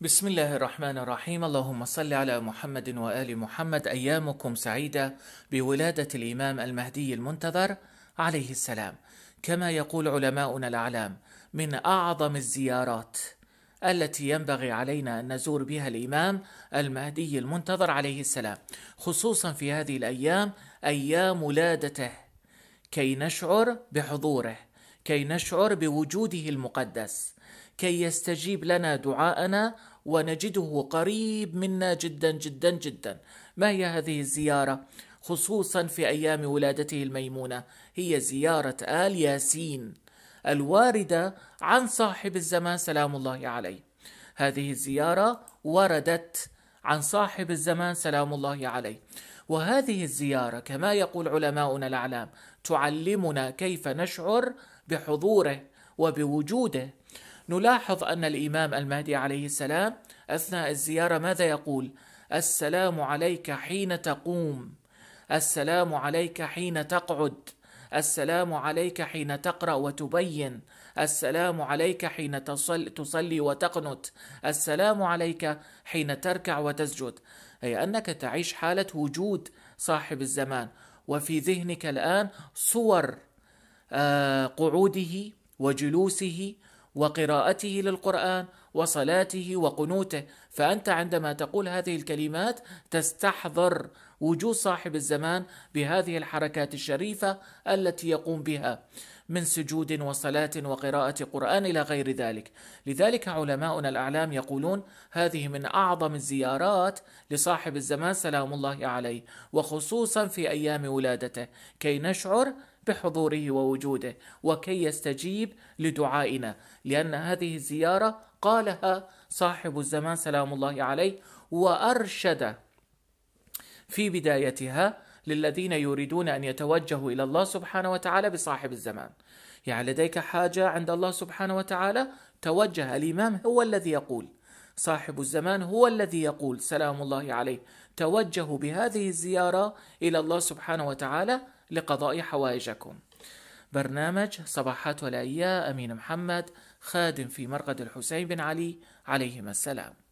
بسم الله الرحمن الرحيم اللهم صل على محمد وآل محمد أيامكم سعيدة بولادة الإمام المهدي المنتظر عليه السلام كما يقول علماؤنا الأعلام من أعظم الزيارات التي ينبغي علينا أن نزور بها الإمام المهدي المنتظر عليه السلام خصوصا في هذه الأيام أيام ولادته كي نشعر بحضوره كي نشعر بوجوده المقدس كي يستجيب لنا دعاءنا ونجده قريب منا جدا جدا جدا ما هي هذه الزياره خصوصا في ايام ولادته الميمونه هي زياره ال ياسين الوارده عن صاحب الزمان سلام الله عليه هذه الزياره وردت عن صاحب الزمان سلام الله عليه وهذه الزيارة كما يقول علماؤنا الأعلام تعلمنا كيف نشعر بحضوره وبوجوده نلاحظ أن الإمام المهدي عليه السلام أثناء الزيارة ماذا يقول؟ السلام عليك حين تقوم السلام عليك حين تقعد السلام عليك حين تقرأ وتبين السلام عليك حين تصل تصلي وتقنت السلام عليك حين تركع وتسجد أي أنك تعيش حالة وجود صاحب الزمان وفي ذهنك الآن صور آه، قعوده وجلوسه وقراءته للقرآن وصلاته وقنوته فانت عندما تقول هذه الكلمات تستحضر وجود صاحب الزمان بهذه الحركات الشريفه التي يقوم بها من سجود وصلاة وقراءة قرآن إلى غير ذلك لذلك علماؤنا الأعلام يقولون هذه من أعظم الزيارات لصاحب الزمان سلام الله عليه وخصوصا في أيام ولادته كي نشعر بحضوره ووجوده وكي يستجيب لدعائنا لأن هذه الزيارة قالها صاحب الزمان سلام الله عليه وأرشد في بدايتها للذين يريدون أن يتوجهوا إلى الله سبحانه وتعالى بصاحب الزمان يعني لديك حاجة عند الله سبحانه وتعالى توجه الإمام هو الذي يقول صاحب الزمان هو الذي يقول سلام الله عليه توجه بهذه الزيارة إلى الله سبحانه وتعالى لقضاء حوائجكم برنامج صباحات ولاية أمين محمد خادم في مرقد الحسين بن علي عليهما السلام